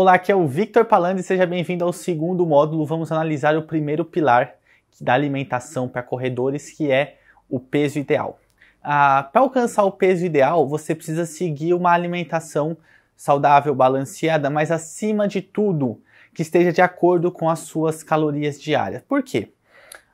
Olá, aqui é o Victor e seja bem-vindo ao segundo módulo. Vamos analisar o primeiro pilar da alimentação para corredores, que é o peso ideal. Ah, para alcançar o peso ideal, você precisa seguir uma alimentação saudável, balanceada, mas acima de tudo, que esteja de acordo com as suas calorias diárias. Por quê?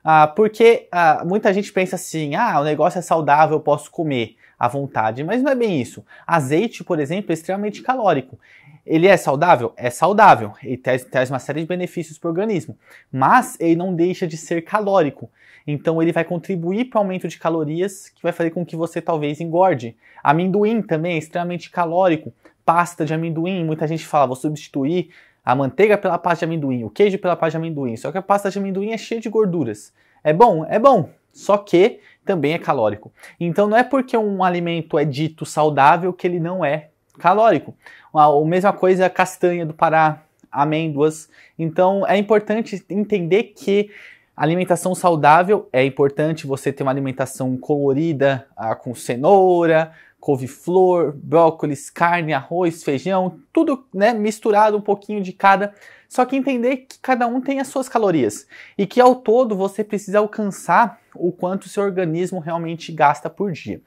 Ah, porque ah, muita gente pensa assim: ah, o negócio é saudável, eu posso comer à vontade, mas não é bem isso. Azeite, por exemplo, é extremamente calórico. Ele é saudável? É saudável. Ele traz uma série de benefícios para o organismo, mas ele não deixa de ser calórico. Então ele vai contribuir para o aumento de calorias, que vai fazer com que você talvez engorde. Amendoim também é extremamente calórico. Pasta de amendoim, muita gente fala, vou substituir a manteiga pela pasta de amendoim, o queijo pela pasta de amendoim. Só que a pasta de amendoim é cheia de gorduras. É bom, é bom. Só que também é calórico. Então não é porque um alimento é dito saudável que ele não é calórico. A mesma coisa é castanha do Pará, amêndoas. Então é importante entender que alimentação saudável é importante você ter uma alimentação colorida, ah, com cenoura, couve-flor, brócolis, carne, arroz, feijão, tudo né, misturado um pouquinho de cada. Só que entender que cada um tem as suas calorias e que ao todo você precisa alcançar o quanto seu organismo realmente gasta por dia.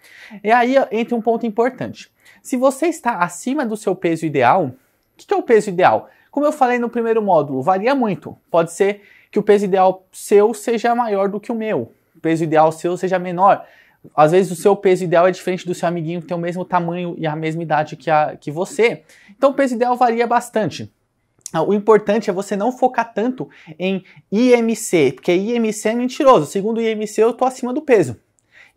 E aí entra um ponto importante. Se você está acima do seu peso ideal, o que, que é o peso ideal? Como eu falei no primeiro módulo, varia muito. Pode ser que o peso ideal seu seja maior do que o meu, o peso ideal seu seja menor. Às vezes o seu peso ideal é diferente do seu amiguinho que tem o mesmo tamanho e a mesma idade que, a, que você. Então o peso ideal varia bastante. Ah, o importante é você não focar tanto em IMC, porque IMC é mentiroso. Segundo o IMC, eu estou acima do peso.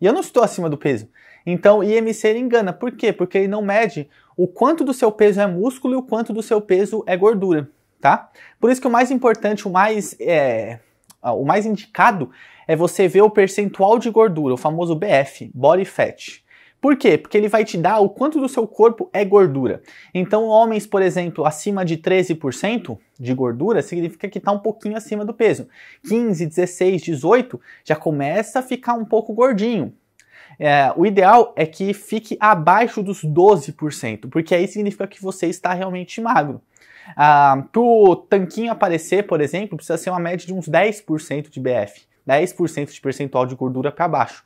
E eu não estou acima do peso. Então, IMC ele engana. Por quê? Porque ele não mede o quanto do seu peso é músculo e o quanto do seu peso é gordura, tá? Por isso que o mais importante, o mais é, o mais indicado é você ver o percentual de gordura, o famoso BF, body fat. Por quê? Porque ele vai te dar o quanto do seu corpo é gordura. Então, homens, por exemplo, acima de 13% de gordura significa que está um pouquinho acima do peso. 15, 16, 18 já começa a ficar um pouco gordinho. É, o ideal é que fique abaixo dos 12%, porque aí significa que você está realmente magro. Ah, pro tanquinho aparecer, por exemplo, precisa ser uma média de uns 10% de BF. 10% de percentual de gordura para baixo.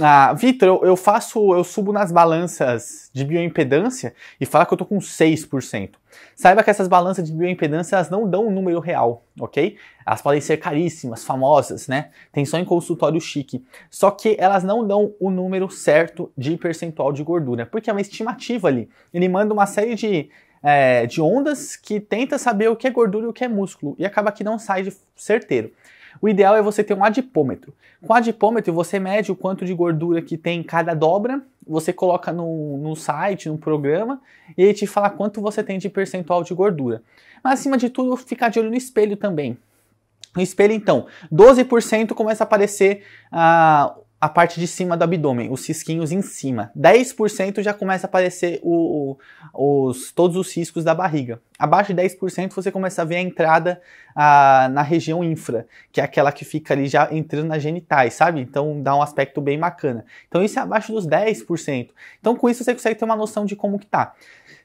Ah, Vitor, eu, eu, faço, eu subo nas balanças de bioimpedância e falo que eu tô com 6%. Saiba que essas balanças de bioimpedância elas não dão um número real, ok? Elas podem ser caríssimas, famosas, né? Tem só em consultório chique. Só que elas não dão o número certo de percentual de gordura, porque é uma estimativa ali. Ele manda uma série de é, de ondas que tenta saber o que é gordura e o que é músculo e acaba que não sai de certeiro. O ideal é você ter um adipômetro. Com o adipômetro, você mede o quanto de gordura que tem em cada dobra, você coloca no, no site, no programa, e ele te fala quanto você tem de percentual de gordura. Mas acima de tudo, ficar de olho no espelho também. No espelho, então, 12% começa a aparecer ah, a parte de cima do abdômen, os cisquinhos em cima. 10% já começa a aparecer o, os, todos os ciscos da barriga. Abaixo de 10% você começa a ver a entrada a, na região infra, que é aquela que fica ali já entrando nas genitais, sabe? Então dá um aspecto bem bacana. Então isso é abaixo dos 10%. Então com isso você consegue ter uma noção de como que tá.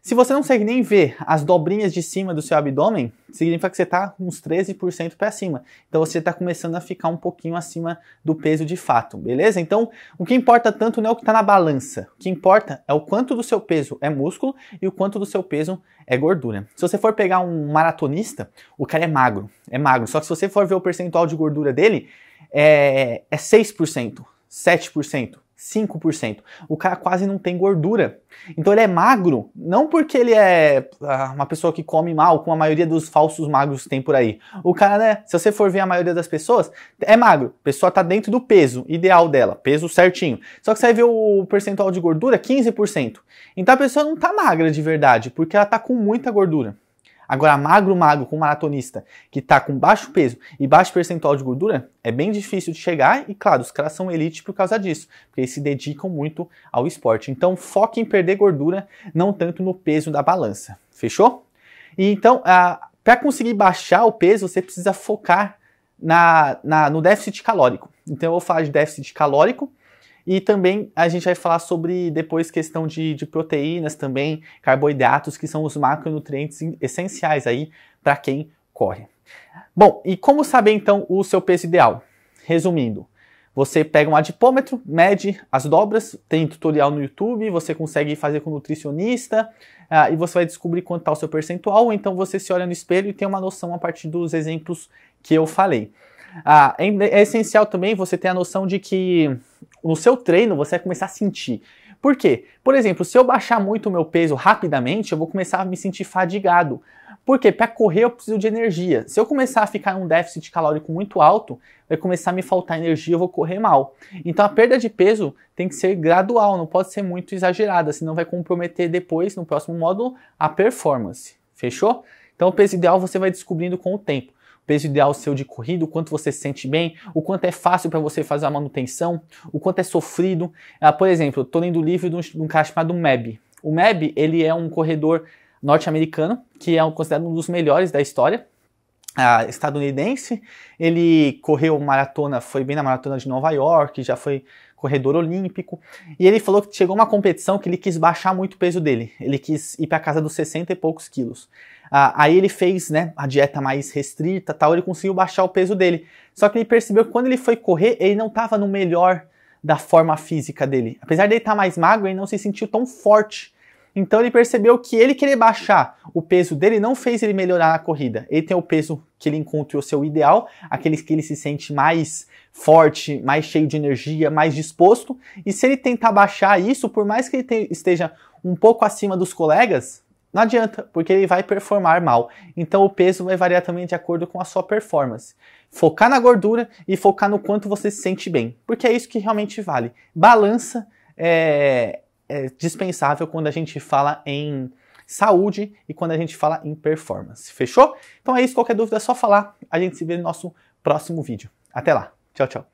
Se você não consegue nem ver as dobrinhas de cima do seu abdômen, significa que você está uns 13% para cima. Então você está começando a ficar um pouquinho acima do peso de fato, beleza? Então o que importa tanto não é o que está na balança. O que importa é o quanto do seu peso é músculo e o quanto do seu peso é gordura. Se você for pegar um maratonista, o cara é magro, é magro. Só que se você for ver o percentual de gordura dele, é, é 6%, 7%. 5%. O cara quase não tem gordura. Então ele é magro, não porque ele é ah, uma pessoa que come mal, como a maioria dos falsos magros que tem por aí. O cara, né, se você for ver a maioria das pessoas, é magro. A pessoa tá dentro do peso ideal dela, peso certinho. Só que você vai ver o percentual de gordura, 15%. Então a pessoa não tá magra de verdade, porque ela tá com muita gordura. Agora, magro, magro, com maratonista, que está com baixo peso e baixo percentual de gordura, é bem difícil de chegar e, claro, os caras são elite por causa disso, porque eles se dedicam muito ao esporte. Então, foque em perder gordura, não tanto no peso da balança. Fechou? E então, para conseguir baixar o peso, você precisa focar na, na, no déficit calórico. Então, eu vou falar de déficit calórico e também a gente vai falar sobre depois questão de, de proteínas também, carboidratos, que são os macronutrientes essenciais aí para quem corre. Bom, e como saber então o seu peso ideal? Resumindo, você pega um adipômetro, mede as dobras, tem tutorial no YouTube, você consegue fazer com nutricionista uh, e você vai descobrir quanto está o seu percentual. Ou então você se olha no espelho e tem uma noção a partir dos exemplos que eu falei. Uh, é, é essencial também você ter a noção de que no seu treino você vai começar a sentir. Por quê? Por exemplo, se eu baixar muito o meu peso rapidamente, eu vou começar a me sentir fadigado. Por quê? Para correr eu preciso de energia. Se eu começar a ficar em um déficit calórico muito alto, vai começar a me faltar energia, eu vou correr mal. Então a perda de peso tem que ser gradual, não pode ser muito exagerada, senão vai comprometer depois, no próximo módulo, a performance. Fechou? Então o peso ideal você vai descobrindo com o tempo peso ideal seu de corrida, o quanto você se sente bem, o quanto é fácil para você fazer a manutenção, o quanto é sofrido. Ah, por exemplo, estou lendo o livro de um, cara chamado Meb. O Meb, ele é um corredor norte-americano, que é considerado um dos melhores da história, ah, estadunidense. Ele correu maratona, foi bem na maratona de Nova York, já foi corredor olímpico. E ele falou que chegou uma competição que ele quis baixar muito o peso dele. Ele quis ir para casa dos 60 e poucos quilos. Ah, aí ele fez né, a dieta mais restrita tal, ele conseguiu baixar o peso dele. Só que ele percebeu que quando ele foi correr, ele não estava no melhor da forma física dele. Apesar dele estar tá mais magro, ele não se sentiu tão forte então ele percebeu que ele querer baixar o peso dele não fez ele melhorar na corrida. Ele tem o peso que ele encontrou seu ideal, aquele que ele se sente mais forte, mais cheio de energia, mais disposto. E se ele tentar baixar isso, por mais que ele te, esteja um pouco acima dos colegas, não adianta, porque ele vai performar mal. Então o peso vai variar também de acordo com a sua performance. Focar na gordura e focar no quanto você se sente bem, porque é isso que realmente vale. Balança é, é dispensável quando a gente fala em saúde e quando a gente fala em performance. Fechou? Então é isso. Qualquer dúvida é só falar. A gente se vê no nosso próximo vídeo. Até lá. Tchau, tchau.